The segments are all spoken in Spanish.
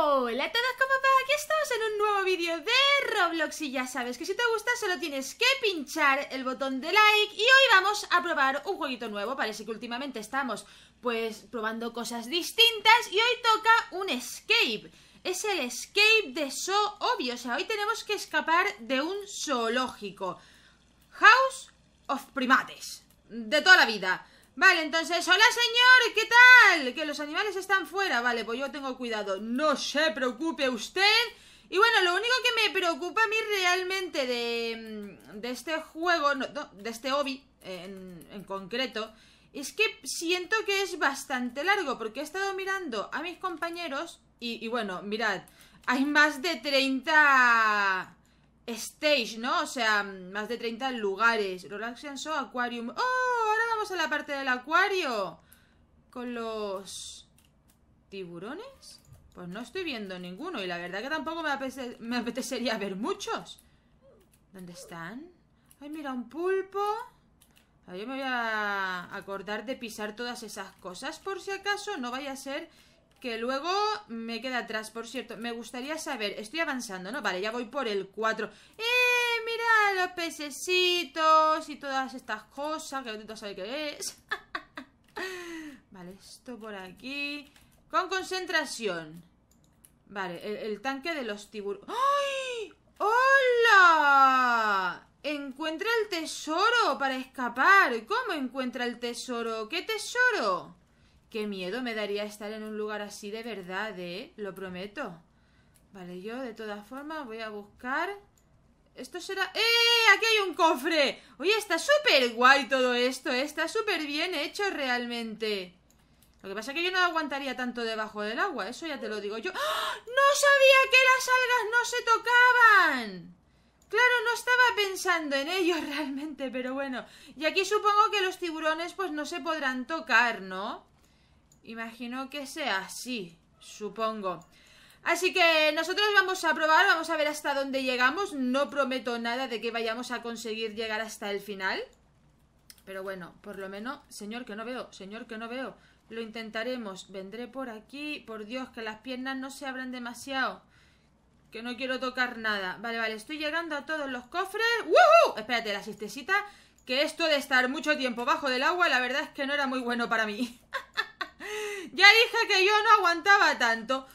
Hola a todos, ¿cómo va? Aquí estamos en un nuevo vídeo de Roblox y ya sabes que si te gusta solo tienes que pinchar el botón de like y hoy vamos a probar un jueguito nuevo, parece que últimamente estamos pues probando cosas distintas y hoy toca un escape, es el escape de Zoo Obvio, o sea, hoy tenemos que escapar de un zoológico, House of Primates, de toda la vida. Vale, entonces, hola señor, ¿qué tal? Que los animales están fuera, vale, pues yo tengo cuidado, no se preocupe usted. Y bueno, lo único que me preocupa a mí realmente de, mm, de este juego, no, de este hobby en, concreto, es que siento que es bastante largo, porque he estado mirando a mis compañeros y, y, bueno, mirad, hay más de 30 stage, ¿no? O sea, más de 30 lugares. Relax Show, Aquarium. ¡Oh! vamos a la parte del acuario con los tiburones. Pues no estoy viendo ninguno y la verdad que tampoco me, apetecería ver muchos. ¿Dónde están? Ay, mira, un pulpo. Ahí me voy a acordar de pisar todas esas cosas por si acaso. No vaya a ser que luego me quede atrás. Por cierto, me gustaría saber... Estoy avanzando, ¿no? Vale, ya voy por el 4. ¡Eh! mira los pececitos y todas estas cosas que no sabes qué es. vale, esto por aquí. Con concentración. Vale, el, tanque de los tiburones. ¡Ay! ¡Hola! Encuentra el tesoro para escapar. ¿Cómo encuentra el tesoro? ¿Qué tesoro? Qué miedo me daría estar en un lugar así de verdad, ¿eh? Lo prometo. Vale, yo de todas formas voy a buscar esto será... ¡Eh! ¡Aquí hay un cofre! Oye, está súper guay todo esto eh. Está súper bien hecho realmente Lo que pasa es que yo no aguantaría tanto debajo del agua Eso ya te lo digo yo ¡Ah! ¡No sabía que las algas no se tocaban! Claro, no estaba pensando en ello realmente Pero bueno Y aquí supongo que los tiburones pues no se podrán tocar, ¿no? Imagino que sea así Supongo Así que nosotros vamos a probar, vamos a ver hasta dónde llegamos. No prometo nada de que vayamos a conseguir llegar hasta el final. Pero bueno, por lo menos, señor que no veo, señor que no veo, lo intentaremos. Vendré por aquí, por Dios, que las piernas no se abran demasiado. Que no quiero tocar nada. Vale, vale, estoy llegando a todos los cofres. ¡Woohoo! Espérate, la cistecita. Que esto de estar mucho tiempo bajo del agua, la verdad es que no era muy bueno para mí. ya dije que yo no aguantaba tanto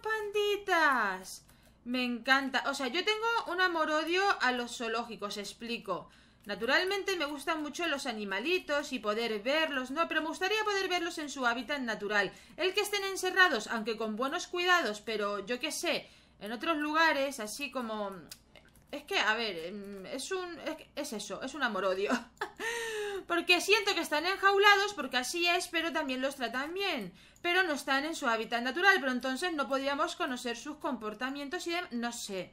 panditas! Me encanta. O sea, yo tengo un amor-odio a los zoológicos, explico. Naturalmente me gustan mucho los animalitos y poder verlos, ¿no? Pero me gustaría poder verlos en su hábitat natural. El que estén encerrados, aunque con buenos cuidados, pero yo qué sé, en otros lugares, así como... Es que, a ver, em, es un... Es eso, es un amor-odio. porque siento que están enjaulados, porque así es, pero también los tratan bien. Pero no están en su hábitat natural, pero entonces no podíamos conocer sus comportamientos y no sé.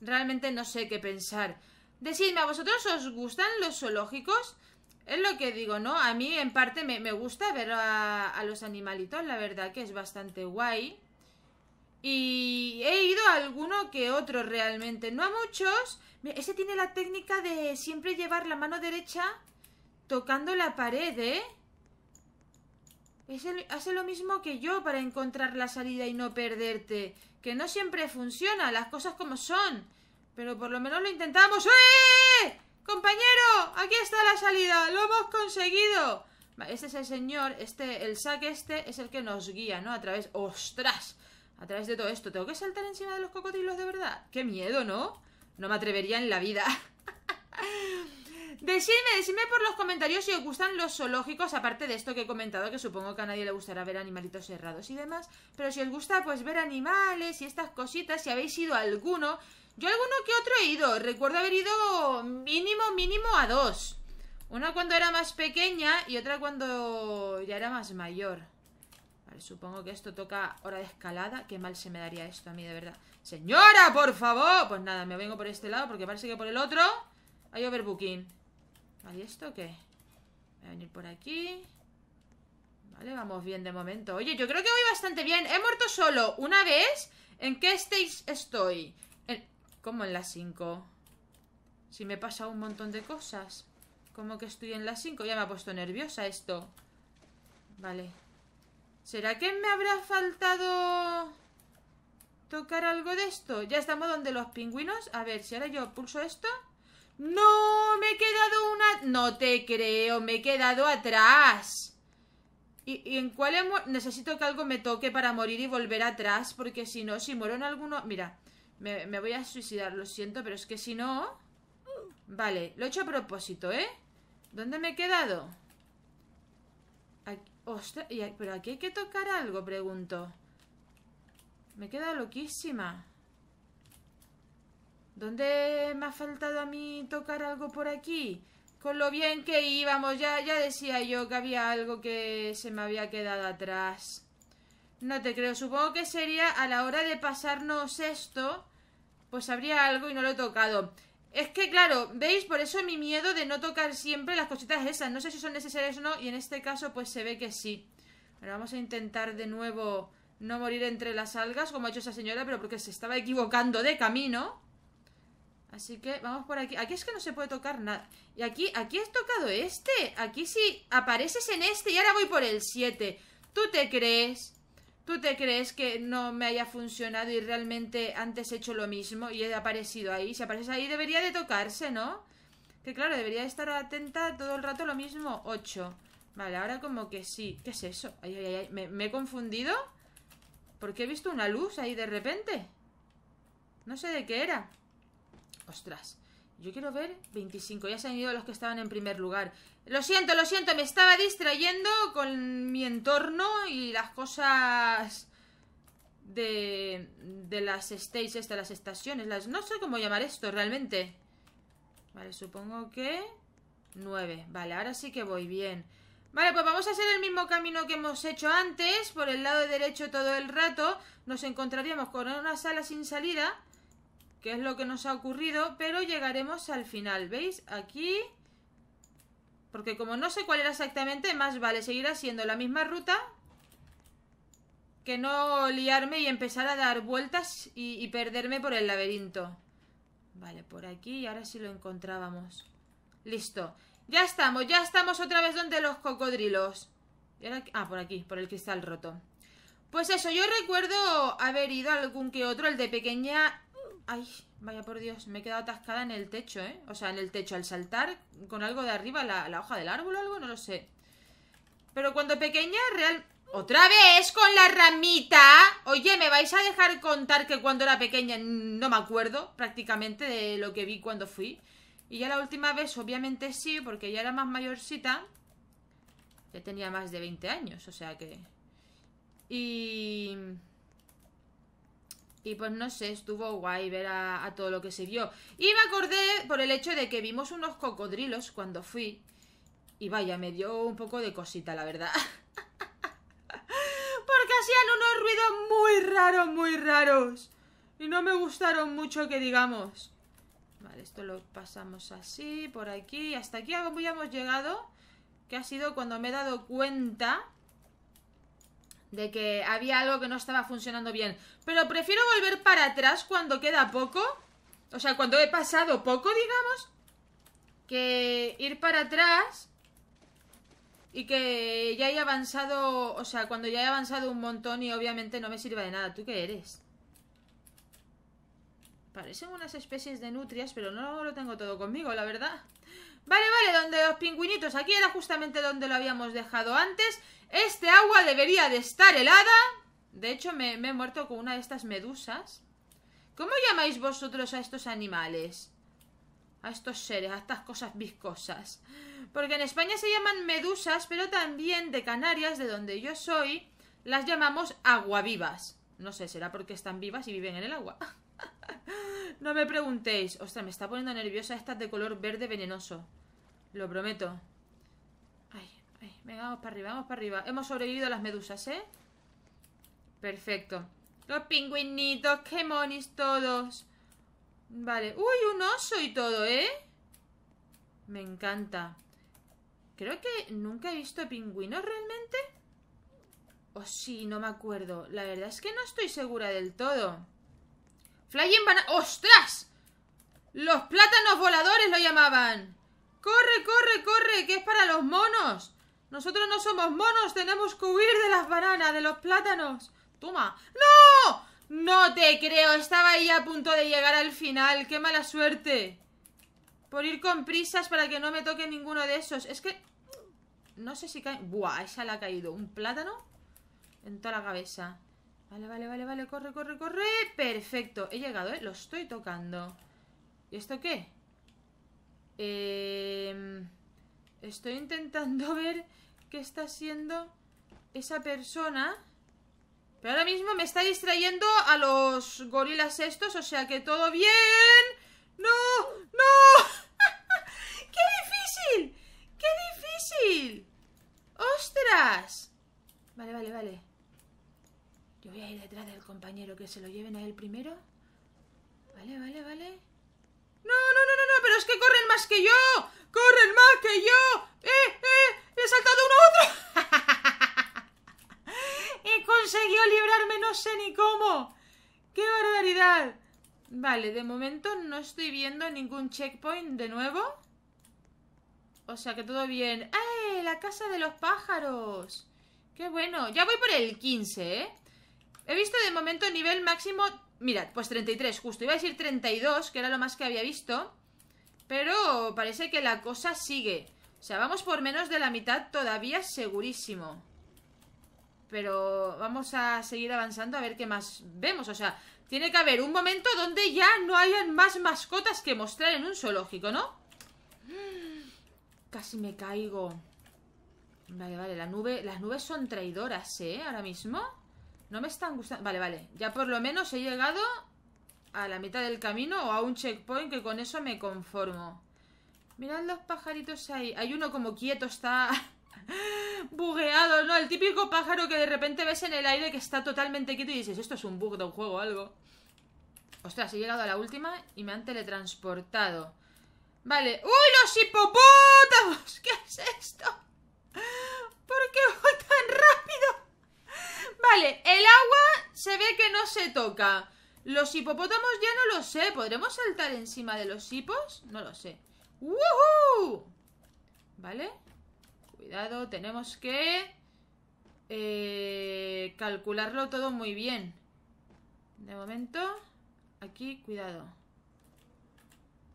Realmente no sé qué pensar. Decidme, ¿a vosotros os gustan los zoológicos? Es lo que digo, ¿no? A mí en parte me, gusta ver a, a los animalitos, la verdad que es bastante guay. Y he ido a alguno que otro realmente, no a muchos. Ese tiene la técnica de siempre llevar la mano derecha Tocando la pared, ¿eh? hace lo mismo que yo para encontrar la salida y no perderte. Que no siempre funciona, las cosas como son. Pero por lo menos lo intentamos. ¡Eh! ¡Compañero! ¡Aquí está la salida! ¡Lo hemos conseguido! Este es el señor, este, el saque este es el que nos guía, ¿no? A través. ¡Ostras! A través de todo esto. ¿Tengo que saltar encima de los cocodrilos de verdad? ¡Qué miedo, ¿no? No me atrevería en la vida. Decidme, decidme por los comentarios si os gustan los zoológicos, aparte de esto que he comentado, que supongo que a nadie le gustará ver animalitos cerrados y demás. Pero si os gusta, pues ver animales y estas cositas, si habéis ido a alguno. Yo alguno que otro he ido, recuerdo haber ido mínimo, mínimo a dos. Una cuando era más pequeña y otra cuando ya era más mayor. Vale, supongo que esto toca hora de escalada. Qué mal se me daría esto a mí, de verdad. ¡Señora, por favor! Pues nada, me vengo por este lado porque parece que por el otro hay overbooking. ¿Y esto qué? Voy a venir por aquí. Vale, vamos bien de momento. Oye, yo creo que voy bastante bien. He muerto solo una vez. ¿En qué stage estoy? ¿Cómo en la 5? Si me he pasado un montón de cosas. ¿Cómo que estoy en la 5? Ya me ha puesto nerviosa esto. Vale. ¿Será que me habrá faltado tocar algo de esto? Ya estamos donde los pingüinos. A ver, si ahora yo pulso esto... No, me he quedado una... No te creo, me he quedado atrás. ¿Y, en cuál Necesito que algo me toque para morir y volver atrás, porque si no, si muero en alguno... Mira, me, voy a suicidar, lo siento, pero es que si no... Vale, lo he hecho a propósito, ¿eh? ¿Dónde me he quedado? Ostras, ¿pero aquí hay que tocar algo? Pregunto. Me queda loquísima. ¿Dónde me ha faltado a mí tocar algo por aquí? Con lo bien que íbamos, ya, ya decía yo que había algo que se me había quedado atrás. No te creo, supongo que sería a la hora de pasarnos esto, pues habría algo y no lo he tocado. Es que claro, ¿veis? Por eso mi miedo de no tocar siempre las cositas esas. No sé si son necesarias o no, y en este caso pues se ve que sí. Ahora vamos a intentar de nuevo no morir entre las algas, como ha hecho esa señora, pero porque se estaba equivocando de camino. Así que vamos por aquí. Aquí es que no se puede tocar nada. Y aquí, aquí has tocado este. Aquí sí apareces en este y ahora voy por el 7. ¿Tú te crees? ¿Tú te crees que no me haya funcionado y realmente antes he hecho lo mismo y he aparecido ahí? Si apareces ahí debería de tocarse, ¿no? Que claro, debería estar atenta todo el rato lo mismo. 8. Vale, ahora como que sí. ¿Qué es eso? Ay, ay, ay. ¿Me, me he confundido? Porque he visto una luz ahí de repente. No sé de qué era. Ostras. Yo quiero ver 25. Ya se han ido los que estaban en primer lugar. Lo siento, lo siento. Me estaba distrayendo con mi entorno y las cosas de, de las stages, de las estaciones. no sé cómo llamar esto realmente. Vale, supongo que... 9. Vale, ahora sí que voy bien. Vale, pues vamos a hacer el mismo camino que hemos hecho antes, por el lado derecho todo el rato. Nos encontraríamos con una sala sin salida que es lo que nos ha ocurrido, pero llegaremos al final, ¿veis? Aquí, porque como no sé cuál era exactamente, más vale seguir haciendo la misma ruta que no liarme y empezar a dar vueltas y, perderme por el laberinto. Vale, por aquí y ahora sí lo encontrábamos. Listo. Ya estamos, ya estamos otra vez donde los cocodrilos. Ah, por aquí, por el cristal roto. Pues eso, yo recuerdo haber ido a algún que otro, el de pequeña Ay, vaya por Dios, me he quedado atascada en el techo, ¿eh? O sea, en el techo, al saltar con algo de arriba, la, hoja del árbol o algo, no lo sé. Pero cuando pequeña, real... ¡Otra vez con la ramita! Oye, ¿me vais a dejar contar que cuando era pequeña no me acuerdo prácticamente de lo que vi cuando fui? Y ya la última vez, obviamente sí, porque ya era más mayorcita. Ya tenía más de 20 años, o sea que... Y... Y pues no sé, estuvo guay ver a, todo lo que se vio. Y me acordé por el hecho de que vimos unos cocodrilos cuando fui. Y vaya, me dio un poco de cosita, la verdad. Porque hacían unos ruidos muy raros, muy raros. Y no me gustaron mucho que digamos. Vale, esto lo pasamos así, por aquí. Hasta aquí hemos llegado. Que ha sido cuando me he dado cuenta de que había algo que no estaba funcionando bien. Pero prefiero volver para atrás cuando queda poco, o sea, cuando he pasado poco, digamos, que ir para atrás y que ya he avanzado, o sea, cuando ya he avanzado un montón y obviamente no me sirva de nada. ¿Tú qué eres? Parecen unas especies de nutrias, pero no lo tengo todo conmigo, la verdad. Vale, vale, donde los pingüinitos. Aquí era justamente donde lo habíamos dejado antes. Este agua debería de estar helada. De hecho, me, he muerto con una de estas medusas. ¿Cómo llamáis vosotros a estos animales? A estos seres, a estas cosas viscosas. Porque en España se llaman medusas, pero también de Canarias, de donde yo soy, las llamamos aguavivas. No sé, será porque están vivas y viven en el agua. no me preguntéis. Ostras, me está poniendo nerviosa esta de color verde venenoso. Lo prometo. Ay, ay, venga, vamos para arriba, vamos para arriba. Hemos sobrevivido a las medusas, ¿eh? Perfecto. Los pingüinitos, qué monis todos. Vale. Uy, un oso y todo, ¿eh? Me encanta. Creo que nunca he visto pingüinos realmente. O si, sí, no me acuerdo. La verdad es que no estoy segura del todo. Flying banana. ¡Ostras! Los plátanos voladores lo llamaban. ¡Corre, corre, corre! ¡Que es para los monos! Nosotros no somos monos, tenemos que huir de las bananas, de los plátanos. Toma. ¡No! No te creo, estaba ahí a punto de llegar al final. ¡Qué mala suerte! Por ir con prisas para que no me toque ninguno de esos. Es que... No sé si cae... Buah, esa le ha caído un plátano en toda la cabeza. Vale, vale, vale, vale, corre, corre, corre Perfecto, he llegado, ¿eh? Lo estoy tocando ¿Y esto qué? Em, estoy intentando ver qué está haciendo esa persona Pero ahora mismo me está distrayendo a los gorilas estos O sea que todo bien ¡No! ¡No! ¡Qué difícil! ¡Qué difícil! ¡Ostras! Vale, vale, vale yo voy a ir detrás del compañero, que se lo lleven a él primero. Vale, vale, vale. No, no, no, no, no, pero es que corren más que yo. Corren más que yo. Eh, eh, he saltado uno a otro. he conseguido librarme, no sé ni cómo. ¡Qué barbaridad! Vale, de momento no estoy viendo ningún checkpoint de nuevo. O sea que todo bien. ¡Eh! La casa de los pájaros. ¡Qué bueno! Ya voy por el 15, ¿eh? He visto de momento nivel máximo... Mirad, pues 33 justo. Iba a decir 32, que era lo más que había visto. Pero parece que la cosa sigue. O sea, vamos por menos de la mitad todavía segurísimo. Pero vamos a seguir avanzando a ver qué más vemos. O sea, tiene que haber un momento donde ya no hayan más mascotas que mostrar en un zoológico, ¿no? Casi me caigo. Vale, vale, las nubes son traidoras, ¿eh? Ahora mismo. No me están gustando... Vale, vale. Ya por lo menos he llegado a la mitad del camino o a un checkpoint que con eso me conformo. Mirad los pajaritos ahí. Hay uno como quieto, está bugueado, ¿no? El típico pájaro que de repente ves en el aire que está totalmente quieto y dices, esto es un bug de un juego o algo. Ostras, he llegado a la última y me han teletransportado. Vale. ¡Uy, los hipopótamos! ¿Qué es esto? ¿Por qué voy tan rápido? Vale, el agua se ve que no se toca. Los hipopótamos ya no lo sé. ¿Podremos saltar encima de los hipos? No lo sé. ¡Woohoo! Vale. Cuidado, tenemos que... Eh, calcularlo todo muy bien. De momento, aquí, cuidado.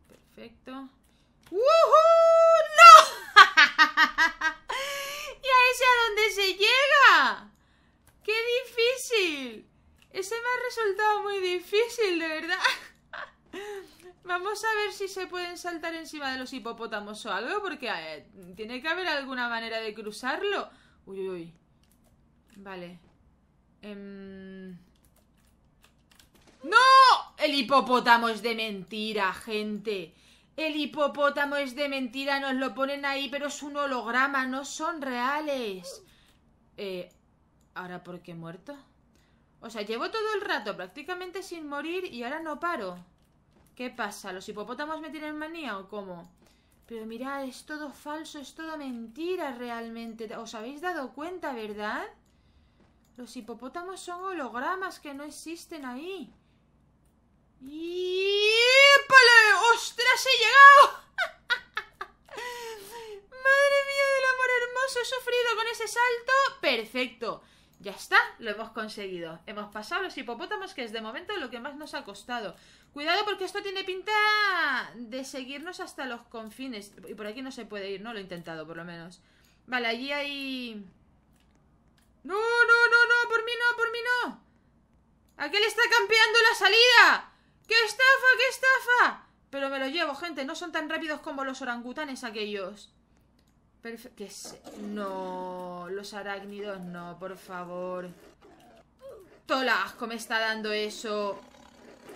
Perfecto. ¡Woohoo! ¡No! ¡Y a es a donde se llega! ¡Qué difícil! Ese me ha resultado muy difícil, de verdad. Vamos a ver si se pueden saltar encima de los hipopótamos o algo, porque eh, tiene que haber alguna manera de cruzarlo. Uy, uy, uy. Vale. Em. ¡No! El hipopótamo es de mentira, gente. El hipopótamo es de mentira, nos lo ponen ahí, pero es un holograma, no son reales. Eh, ¿Ahora por qué he muerto? O sea, llevo todo el rato prácticamente sin morir y ahora no paro. ¿Qué pasa? ¿Los hipopótamos me tienen manía o cómo? Pero mirad, es todo falso, es todo mentira realmente. ¿Os habéis dado cuenta, verdad? Los hipopótamos son hologramas que no existen ahí. ¡Ostras, he llegado! ¡Madre mía del amor hermoso! He sufrido con ese salto. ¡Perfecto! Ya está, lo hemos conseguido. Hemos pasado los hipopótamos, que es de momento lo que más nos ha costado. Cuidado porque esto tiene pinta de seguirnos hasta los confines. Y por aquí no se puede ir, no lo he intentado por lo menos. Vale, allí hay... No, no, no, no, por mí no, por mí no. le está campeando la salida. ¡Qué estafa, qué estafa! Pero me lo llevo, gente, no son tan rápidos como los orangutanes aquellos que No, los arácnidos no, por favor. cómo me está dando eso.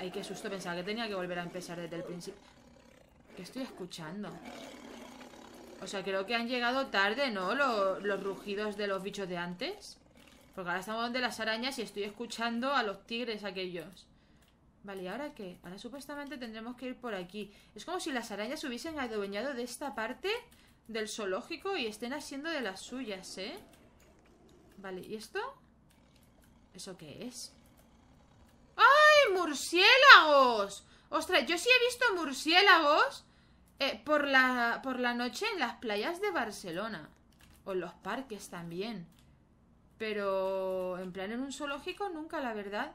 Ay, qué susto. Pensaba que tenía que volver a empezar desde el principio. ¿Qué estoy escuchando? O sea, creo que han llegado tarde, ¿no? Los, los rugidos de los bichos de antes. Porque ahora estamos donde las arañas y estoy escuchando a los tigres aquellos. Vale, ¿y ahora qué? Ahora supuestamente tendremos que ir por aquí. Es como si las arañas hubiesen adueñado de esta parte del zoológico y estén haciendo de las suyas, ¿eh? Vale, ¿y esto? ¿Eso qué es? ¡Ay, murciélagos! Ostras, yo sí he visto murciélagos eh, por, la, por la noche en las playas de Barcelona. O en los parques también. Pero en plan en un zoológico nunca, la verdad.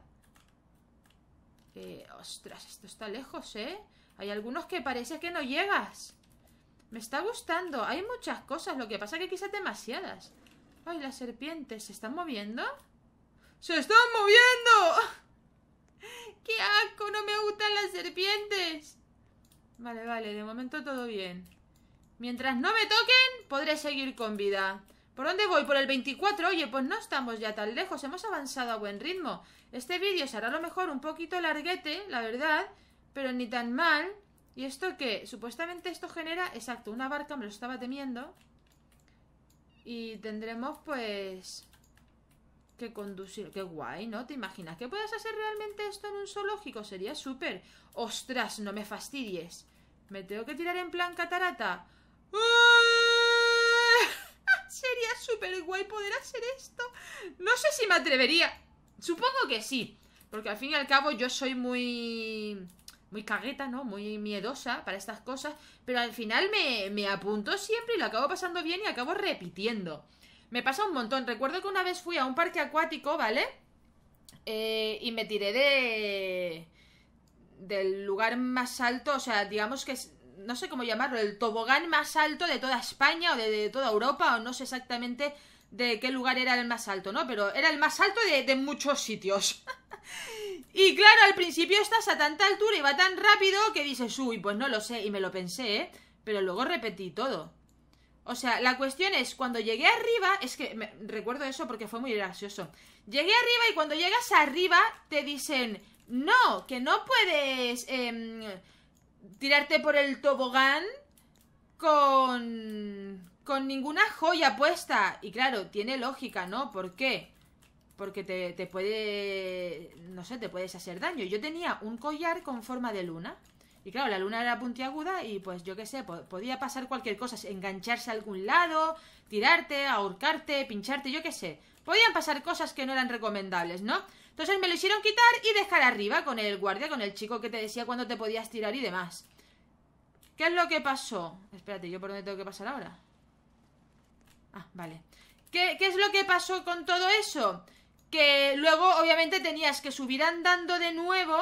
Eh, ostras, esto está lejos, ¿eh? Hay algunos que parece que no llegas. Me está gustando. Hay muchas cosas. Lo que pasa que quizás demasiadas. Ay, las serpientes. ¿Se están moviendo? ¡Se están moviendo! ¡Qué asco! No me gustan las serpientes. Vale, vale. De momento todo bien. Mientras no me toquen, podré seguir con vida. ¿Por dónde voy? ¿Por el 24? Oye, pues no estamos ya tan lejos. Hemos avanzado a buen ritmo. Este vídeo será a lo mejor un poquito larguete, la verdad. Pero ni tan mal. Y esto que, supuestamente esto genera, exacto, una barca, me lo estaba temiendo. Y tendremos, pues, que conducir. Qué guay, ¿no? ¿Te imaginas que puedas hacer realmente esto en un zoológico? Sería súper. ¡Ostras, no me fastidies! ¿Me tengo que tirar en plan catarata? ¡Ah! Sería súper guay poder hacer esto. No sé si me atrevería. Supongo que sí. Porque al fin y al cabo yo soy muy muy cagueta, ¿no? Muy miedosa para estas cosas, pero al final me, me apunto siempre y lo acabo pasando bien y acabo repitiendo. Me pasa un montón. Recuerdo que una vez fui a un parque acuático, ¿vale? Eh, y me tiré de... del lugar más alto, o sea, digamos que es no sé cómo llamarlo, el tobogán más alto de toda España o de, toda Europa, o no sé exactamente de qué lugar era el más alto, ¿no? Pero era el más alto de, de muchos sitios. Y claro, al principio estás a tanta altura y va tan rápido que dices, uy, pues no lo sé, y me lo pensé, ¿eh? Pero luego repetí todo. O sea, la cuestión es, cuando llegué arriba, es que recuerdo eso porque fue muy gracioso. Llegué arriba y cuando llegas arriba te dicen, no, que no puedes em, tirarte por el tobogán con, con ninguna joya puesta. Y claro, tiene lógica, ¿no? ¿Por qué? porque te, puede, no sé, te puedes hacer daño. Yo tenía un collar con forma de luna. Y claro, la luna era puntiaguda y pues yo qué sé, podía pasar cualquier cosa, engancharse a algún lado, tirarte, ahorcarte, pincharte, yo qué sé. Podían pasar cosas que no eran recomendables, ¿no? Entonces me lo hicieron quitar y dejar arriba con el guardia, con el chico que te decía cuándo te podías tirar y demás. ¿Qué es lo que pasó? Espérate, ¿yo por dónde tengo que pasar ahora? Ah, vale. ¿Qué, qué es lo que pasó con todo eso? que luego obviamente tenías que subir andando de nuevo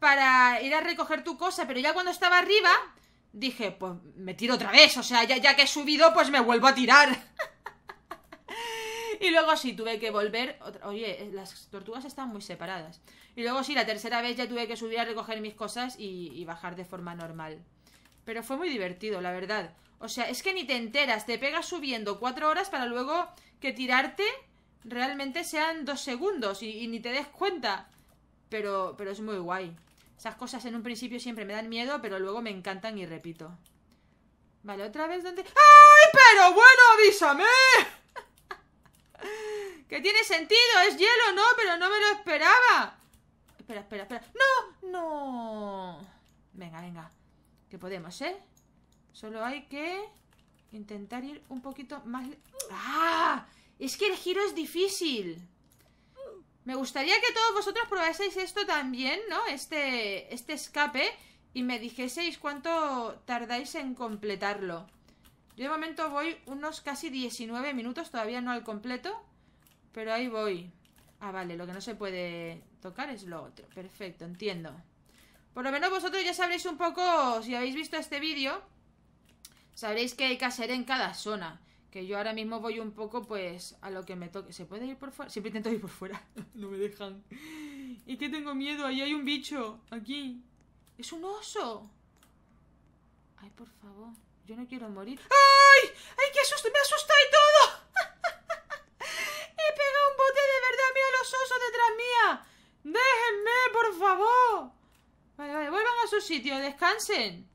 para ir a recoger tu cosa, pero ya cuando estaba arriba dije, pues me tiro otra vez, o sea, ya, que he subido, pues me vuelvo a tirar. y luego sí, tuve que volver, oye, eh, las tortugas están muy separadas. Y luego sí, la tercera vez ya tuve que subir a recoger mis cosas y bajar de forma normal. Pero fue muy divertido, la verdad. O sea, es que ni te enteras, te pegas subiendo cuatro horas para luego que tirarte realmente sean dos segundos y, ni te des cuenta. Pero, pero es muy guay. Esas cosas en un principio siempre me dan miedo, pero luego me encantan y repito. Vale, otra vez, ¿dónde? ¡Ay, pero bueno, avísame! que tiene sentido, es hielo, ¿no? Pero no me lo esperaba. Espera, espera, espera. ¡No! ¡No! Venga, venga. Que podemos, ¿eh? Solo hay que intentar ir un poquito más... ¡Ah! Es que el giro es difícil. Me gustaría que todos vosotros probaseis esto también, ¿no? Este, este escape y me dijeseis cuánto tardáis en completarlo. Yo de momento voy unos casi 19 minutos, todavía no al completo, pero ahí voy. Ah, vale, lo que no se puede tocar es lo otro. Perfecto, entiendo. Por lo menos vosotros ya sabréis un poco, si habéis visto este vídeo, sabréis que hay que hacer en cada zona. Que yo ahora mismo voy un poco, pues, a lo que me toque. ¿Se puede ir por fuera? Siempre intento ir por fuera. no me dejan. y que tengo miedo. Ahí hay un bicho. Aquí. ¡Es un oso! Ay, por favor. Yo no quiero morir. ¡Ay! ¡Ay, qué asusto! ¡Me asusta y todo! ¡He pegado un bote de verdad! ¡Mira los osos detrás mía! ¡Déjenme, por favor! Vale, vale. Vuelvan a su sitio. Descansen.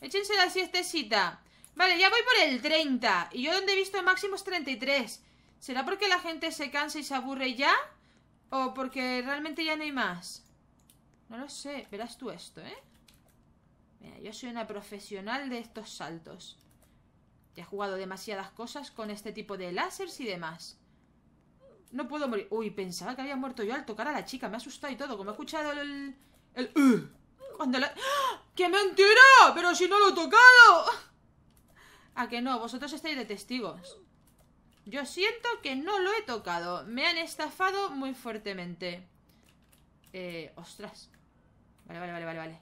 Échense la siestecita. Vale, ya voy por el 30. Y yo donde he visto el máximo es 33. ¿Será porque la gente se cansa y se aburre ya? ¿O porque realmente ya no hay más? No lo sé. Verás tú esto, ¿eh? Mira, yo soy una profesional de estos saltos. Ya he jugado demasiadas cosas con este tipo de láseres y demás. No puedo morir. Uy, pensaba que había muerto yo al tocar a la chica. Me ha asustado y todo. Como he escuchado el... el, uh, ¡Ah! ¡Qué mentira! ¡Pero si no lo he tocado! A que no, vosotros estáis de testigos. Yo siento que no lo he tocado. Me han estafado muy fuertemente. Eh, ostras. Vale, vale, vale, vale, vale.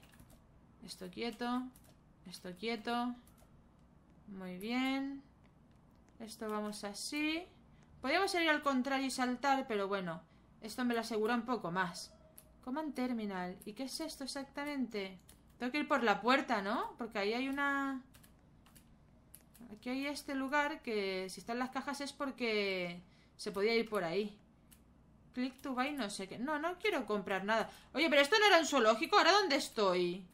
Esto quieto. Esto quieto. Muy bien. Esto vamos así. Podríamos salir al contrario y saltar, pero bueno. Esto me lo asegura un poco más. Command Terminal. ¿Y qué es esto exactamente? Tengo que ir por la puerta, ¿no? Porque ahí hay una... Aquí hay este lugar que si están las cajas es porque se podía ir por ahí. Click to buy, no sé qué. No, no quiero comprar nada. Oye, pero esto no era un zoológico. ¿Ahora dónde estoy?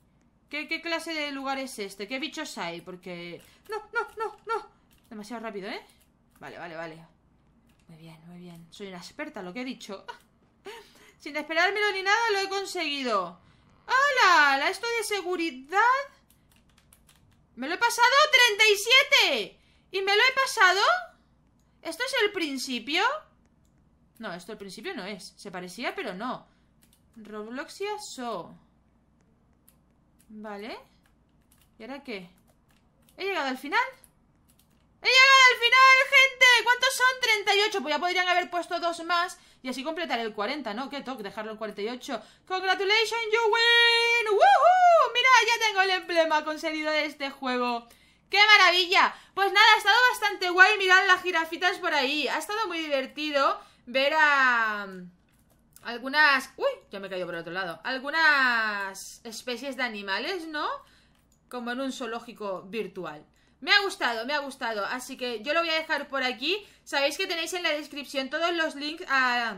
¿Qué, clase de lugar es este? ¿Qué bichos hay? Porque... No, no, no, no. Demasiado rápido, ¿eh? Vale, vale, vale. Muy bien, muy bien. Soy una experta, lo que he dicho. Sin esperármelo ni nada, lo he conseguido. ¡Hola! La esto de seguridad ¡Me lo he pasado 37! ¿Y me lo he pasado? ¿Esto es el principio? No, esto el principio no es Se parecía, pero no Robloxia So Vale ¿Y ahora qué? ¿He llegado al final? ¡He llegado al final, gente! ¿Cuántos son? 38 Pues ya podrían haber puesto dos más y así completar el 40, ¿no? Qué toque dejarlo en 48. ¡Congratulations, you win! ¡Woohoo! ¡Mira, ya tengo el emblema conseguido de este juego! ¡Qué maravilla! Pues nada, ha estado bastante guay Mirad las jirafitas por ahí. Ha estado muy divertido ver a... Mm, algunas... ¡Uy! Ya me caído por el otro lado. Algunas especies de animales, ¿no? Como en un zoológico virtual. Me ha gustado, me ha gustado. Así que yo lo voy a dejar por aquí. Sabéis que tenéis en la descripción todos los links a,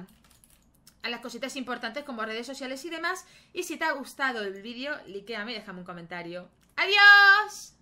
a las cositas importantes como redes sociales y demás. Y si te ha gustado el vídeo, likeame y déjame un comentario. ¡Adiós!